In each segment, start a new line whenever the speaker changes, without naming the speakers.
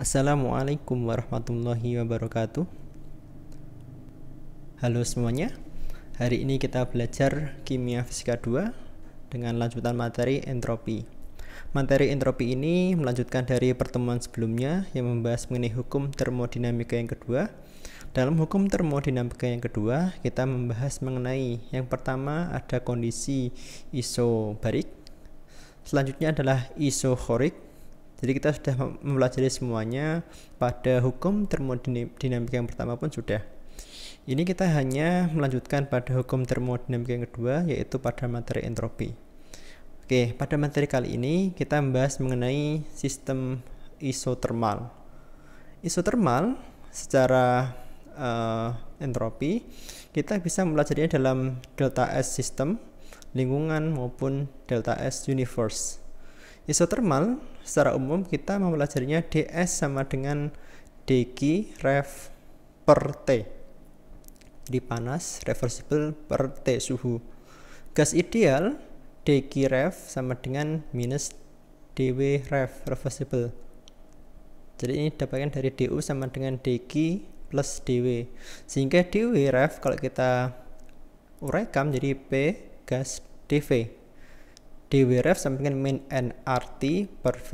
Assalamualaikum warahmatullahi wabarakatuh. Halo semuanya. Hari ini kita belajar kimia fisika 2 dengan lanjutan materi entropi. Materi entropi ini melanjutkan dari pertemuan sebelumnya yang membahas mengenai hukum termodinamika yang kedua. Dalam hukum termodinamika yang kedua, kita membahas mengenai yang pertama ada kondisi isobarik, selanjutnya adalah isohorik, jadi kita sudah mempelajari semuanya pada hukum termodinamika yang pertama pun sudah. Ini kita hanya melanjutkan pada hukum termodinamika yang kedua yaitu pada materi entropi. Oke, pada materi kali ini kita membahas mengenai sistem isotermal. Isotermal secara uh, entropi kita bisa mempelajarinya dalam delta S sistem, lingkungan maupun delta S universe. Isotermal secara umum kita mempelajarinya DS sama dengan DG ref per T. di panas reversible per T suhu. Gas ideal DG ref sama dengan minus DW ref reversible. Jadi ini dapatkan dari DU sama dengan dQ plus DW. Sehingga DW ref kalau kita uraikan jadi P gas DV dwref sama dengan min nrt per v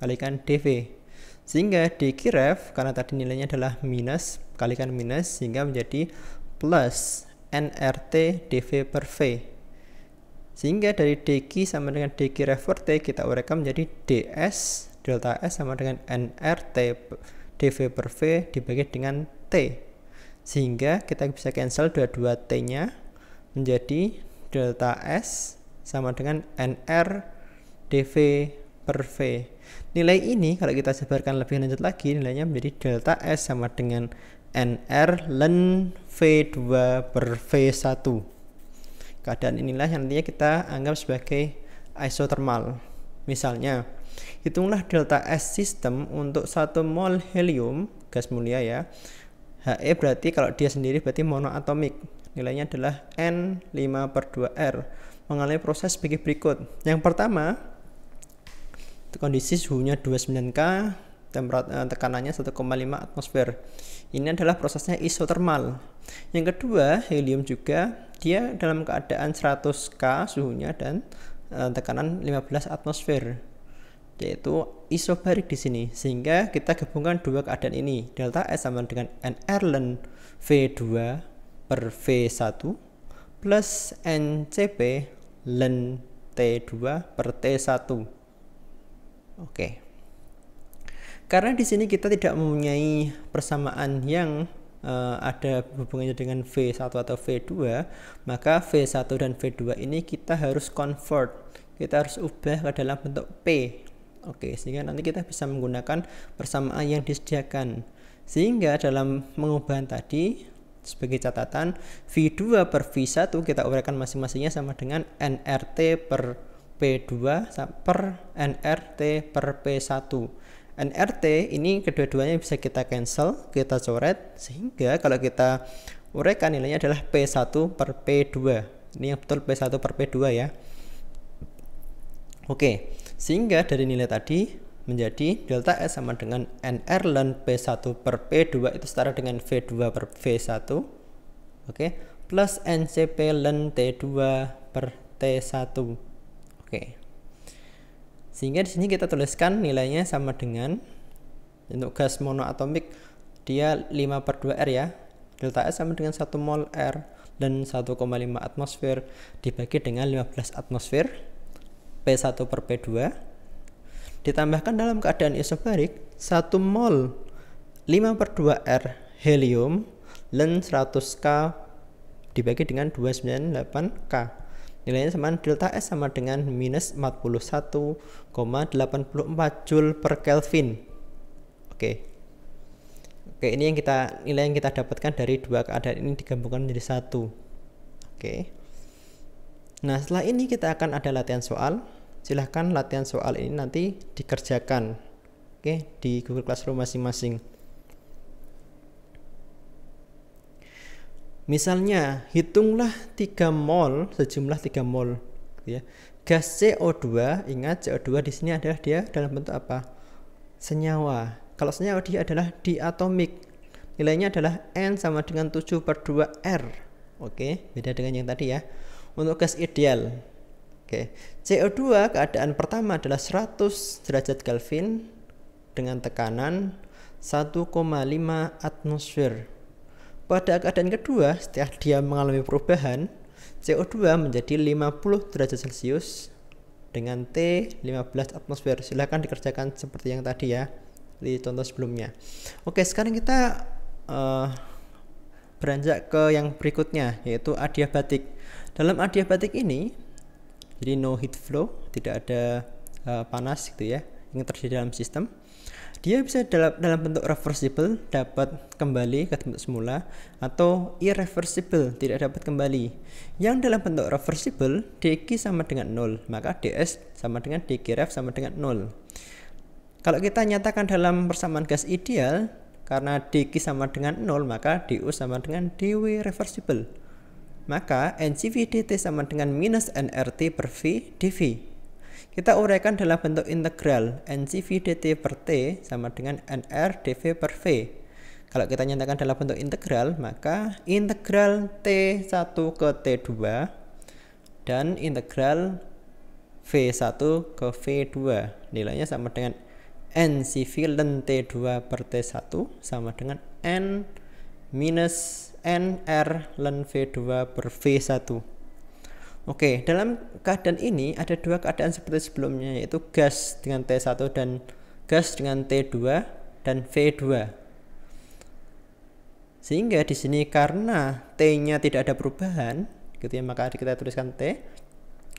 kalikan dv sehingga dqref karena tadi nilainya adalah minus kalikan minus sehingga menjadi plus nrt dv per v sehingga dari dq sama dengan dqref per t kita uraikan menjadi ds delta s sama dengan nrt dv per v dibagi dengan t sehingga kita bisa cancel dua-dua t nya menjadi delta s sama dengan NR dV per V. Nilai ini kalau kita sebarkan lebih lanjut lagi nilainya menjadi delta S sama dengan NR ln V2 per V1. Keadaan inilah yang nantinya kita anggap sebagai isotermal. Misalnya, hitunglah delta S sistem untuk satu mol helium, gas mulia ya. HE berarti kalau dia sendiri berarti monoatomik. Nilainya adalah N5 per 2R mengalami proses sebagai berikut. Yang pertama, kondisi suhunya 29K, eh, tekanannya 1,5 atmosfer. Ini adalah prosesnya isotermal. Yang kedua, helium juga dia dalam keadaan 100K suhunya dan eh, tekanan 15 atmosfer yaitu isobarik di sini sehingga kita gabungkan dua keadaan ini delta S sama dengan N Erlen V2 per V1 plus NCP len T2 per T1. Oke. Karena di sini kita tidak mempunyai persamaan yang uh, ada hubungannya dengan V1 atau V2, maka V1 dan V2 ini kita harus convert. Kita harus ubah ke dalam bentuk P. Oke, sehingga nanti kita bisa menggunakan persamaan yang disediakan. Sehingga dalam mengubah tadi sebagai catatan V2 per V1 kita uraikan masing-masingnya sama dengan NRT per P2 per NRT per P1 NRT ini kedua-duanya bisa kita cancel kita coret sehingga kalau kita uraikan nilainya adalah P1 per P2 ini yang betul P1 per P2 ya Oke sehingga dari nilai tadi menjadi delta S sama dengan NR ln P1 per P2 itu setara dengan V2 per V1 okay, plus NCP ln T2 per T1 okay. sehingga di sini kita tuliskan nilainya sama dengan untuk gas monoatomik dia 5 per 2 R ya delta S sama dengan 1 mol R dan 1,5 atmosfer dibagi dengan 15 atmosfer P1 per P2 Ditambahkan dalam keadaan isobarik, 1 mol 5 per 2 R helium len 100K dibagi dengan 298K. Nilainya sama delta S sama dengan minus 41,84 Joule per Kelvin. Oke. Oke, ini yang kita nilai yang kita dapatkan dari dua keadaan ini digabungkan menjadi satu. Oke. Nah, setelah ini kita akan ada latihan soal silahkan latihan soal ini nanti dikerjakan oke okay, di Google Classroom masing-masing misalnya hitunglah 3 mol sejumlah 3 mol gitu ya gas CO2 ingat CO2 di sini adalah dia dalam bentuk apa senyawa kalau senyawa dia adalah diatomik nilainya adalah N sama dengan 7 per 2 R oke beda dengan yang tadi ya untuk gas ideal Oke, CO2 keadaan pertama adalah 100 derajat Kelvin dengan tekanan 1,5 atmosfer. Pada keadaan kedua, setiap dia mengalami perubahan, CO2 menjadi 50 derajat Celcius dengan T 15 atmosfer. Silahkan dikerjakan seperti yang tadi ya, di contoh sebelumnya. Oke, sekarang kita uh, beranjak ke yang berikutnya, yaitu adiabatik. Dalam adiabatik ini, jadi no heat flow tidak ada uh, panas gitu ya yang terjadi dalam sistem dia bisa dalam, dalam bentuk reversible dapat kembali ke tempat semula atau irreversible tidak dapat kembali yang dalam bentuk reversible dQ sama dengan 0 maka DS sama dengan dq ref sama dengan 0 kalau kita nyatakan dalam persamaan gas ideal karena dQ sama dengan 0 maka DU sama dengan DW reversible maka NCV dt sama dengan minus NRT per V dV. Kita uraikan dalam bentuk integral NCV dt per T sama dengan NR dV per V. Kalau kita nyatakan dalam bentuk integral, maka integral T1 ke T2 dan integral V1 ke V2 nilainya sama dengan NCV ln T2 per T1 sama dengan N minus N, R, len V2 per V1. Oke, dalam keadaan ini ada dua keadaan seperti sebelumnya yaitu gas dengan T1 dan gas dengan T2 dan V2. Sehingga di sini karena T-nya tidak ada perubahan, gitu ya, maka kita tuliskan T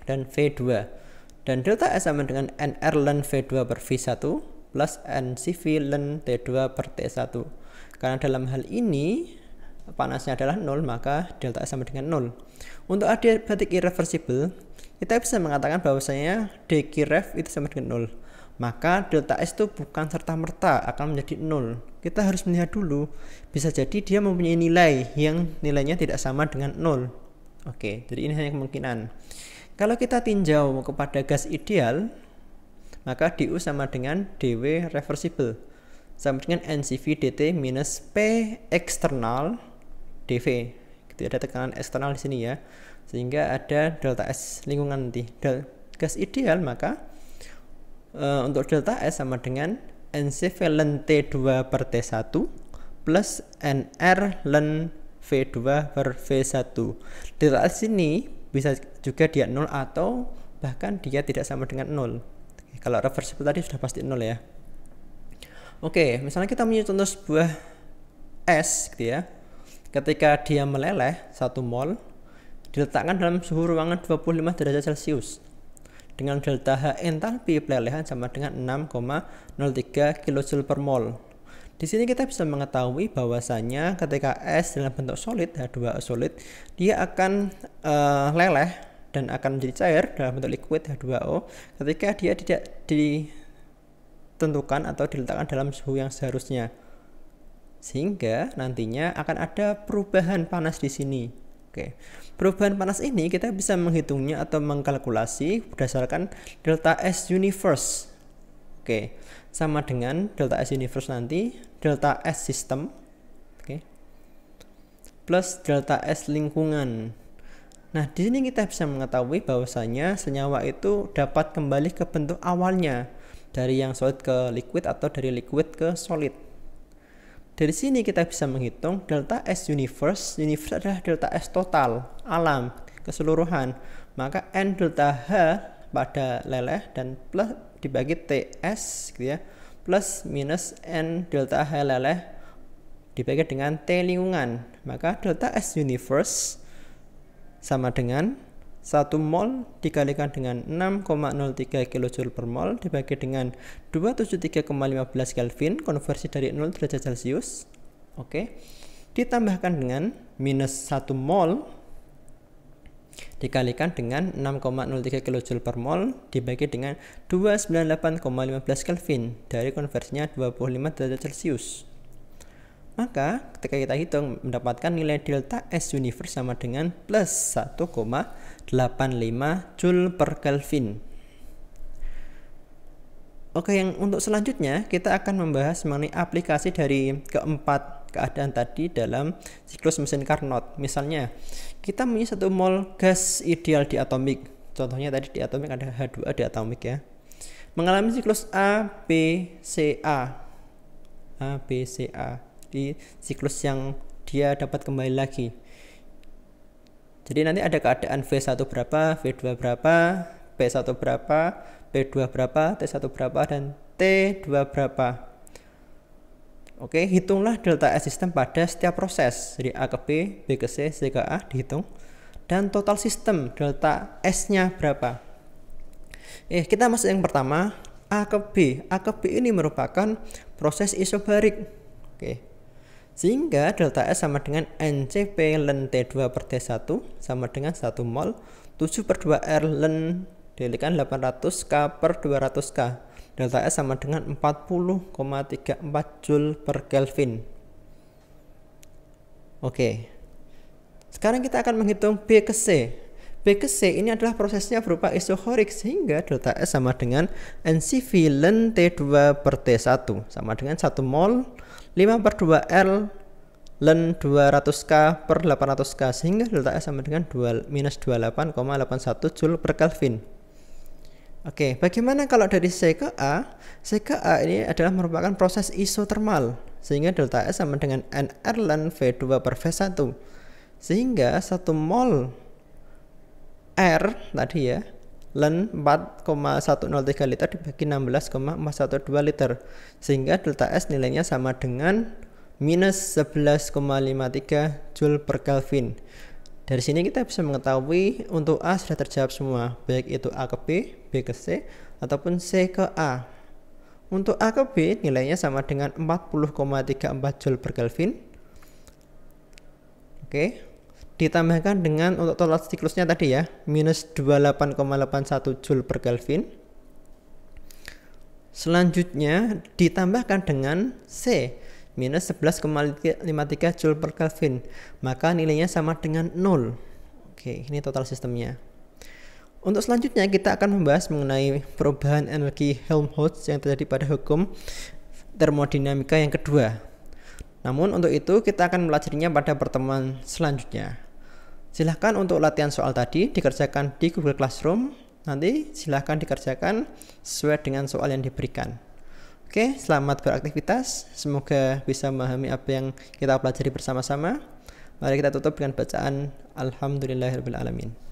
dan V2. Dan delta S sama dengan NR len V2 per V1 plus NCV len T2 per T1. Karena dalam hal ini panasnya adalah 0, maka delta S sama dengan 0. Untuk adiabatik irreversible, kita bisa mengatakan bahwasanya dq ref itu sama dengan 0 maka delta S itu bukan serta-merta akan menjadi 0. Kita harus melihat dulu, bisa jadi dia mempunyai nilai yang nilainya tidak sama dengan 0. Oke, jadi ini hanya kemungkinan. Kalau kita tinjau kepada gas ideal, maka DU sama dengan DW reversible, sama dengan NCV DT minus P eksternal dv gitu ya. ada tekanan eksternal di sini ya sehingga ada delta S lingkungan nanti Del gas ideal maka e, untuk delta S sama dengan NC ln T2 per T1 plus NR ln V2 per V1 delta S ini bisa juga dia 0 atau bahkan dia tidak sama dengan 0 kalau reversible tadi sudah pasti 0 ya oke misalnya kita punya contoh sebuah S gitu ya Ketika dia meleleh satu mol, diletakkan dalam suhu ruangan 25 derajat Celcius dengan delta H entalpi pelelehan sama dengan 6,03 kJ per mol. Di sini kita bisa mengetahui bahwasanya ketika es dalam bentuk solid H2O solid dia akan uh, leleh dan akan menjadi cair dalam bentuk liquid H2O ketika dia tidak ditentukan atau diletakkan dalam suhu yang seharusnya sehingga nantinya akan ada perubahan panas di sini. Oke. Perubahan panas ini kita bisa menghitungnya atau mengkalkulasi berdasarkan delta S universe. Oke. Sama dengan delta S universe nanti delta S sistem oke. Plus delta S lingkungan. Nah, di sini kita bisa mengetahui bahwasanya senyawa itu dapat kembali ke bentuk awalnya dari yang solid ke liquid atau dari liquid ke solid. Dari sini kita bisa menghitung delta S universe. Universe adalah delta S total, alam, keseluruhan. Maka N delta H pada leleh dan plus dibagi TS gitu ya. Plus minus N delta H leleh dibagi dengan T lingkungan. Maka delta S universe sama dengan 1 mol dikalikan dengan 6,03 kJ per mol dibagi dengan 273,15 Kelvin konversi dari 0 derajat Celcius oke ditambahkan dengan minus 1 mol dikalikan dengan 6,03 kJ per mol dibagi dengan 298,15 Kelvin dari konversinya 25 derajat Celcius maka ketika kita hitung mendapatkan nilai delta S universe sama dengan plus 1,85 Joule per Kelvin. Oke, yang untuk selanjutnya kita akan membahas mengenai aplikasi dari keempat keadaan tadi dalam siklus mesin Carnot. Misalnya, kita punya satu mol gas ideal diatomik. Contohnya tadi diatomik ada h 2 di atomik ya. Mengalami siklus A, B, C, A. A, B, C, A di siklus yang dia dapat kembali lagi. Jadi nanti ada keadaan V1 berapa, V2 berapa, P1 berapa, P2 berapa, T1 berapa, dan T2 berapa. Oke, hitunglah delta S sistem pada setiap proses. Jadi A ke B, B ke C, C ke A dihitung. Dan total sistem delta S-nya berapa. Eh, kita masuk yang pertama, A ke B. A ke B ini merupakan proses isobarik. Oke, sehingga delta S sama dengan NCP len T2 per T1 sama dengan 1 mol 7 per 2 R len dilikan 800K per 200K. Delta S sama dengan 40,34 Joule per Kelvin. Oke. Sekarang kita akan menghitung B ke C. B ke C ini adalah prosesnya berupa isohorik sehingga delta S sama dengan NCV len T2 per T1 sama dengan 1 mol 5 per 2 L len 200K per 800K sehingga delta S sama dengan 2, minus 28,81 Joule per Kelvin. Oke, bagaimana kalau dari C ke A? C ke A ini adalah merupakan proses isotermal sehingga delta S sama dengan NR len V2 per V1 sehingga 1 mol R tadi ya len 4,103 liter dibagi 16,412 liter sehingga delta S nilainya sama dengan minus 11,53 joule per Kelvin dari sini kita bisa mengetahui untuk A sudah terjawab semua baik itu A ke B, B ke C ataupun C ke A untuk A ke B nilainya sama dengan 40,34 joule per Kelvin oke okay ditambahkan dengan untuk total siklusnya tadi ya minus 28,81 joule per Kelvin selanjutnya ditambahkan dengan C minus 11,53 joule per Kelvin maka nilainya sama dengan 0 oke ini total sistemnya untuk selanjutnya kita akan membahas mengenai perubahan energi Helmholtz yang terjadi pada hukum termodinamika yang kedua namun untuk itu kita akan belajarnya pada pertemuan selanjutnya. Silahkan untuk latihan soal tadi dikerjakan di Google Classroom. Nanti silahkan dikerjakan sesuai dengan soal yang diberikan. Oke, selamat beraktivitas. Semoga bisa memahami apa yang kita pelajari bersama-sama. Mari kita tutup dengan bacaan Alhamdulillahirrahmanirrahim.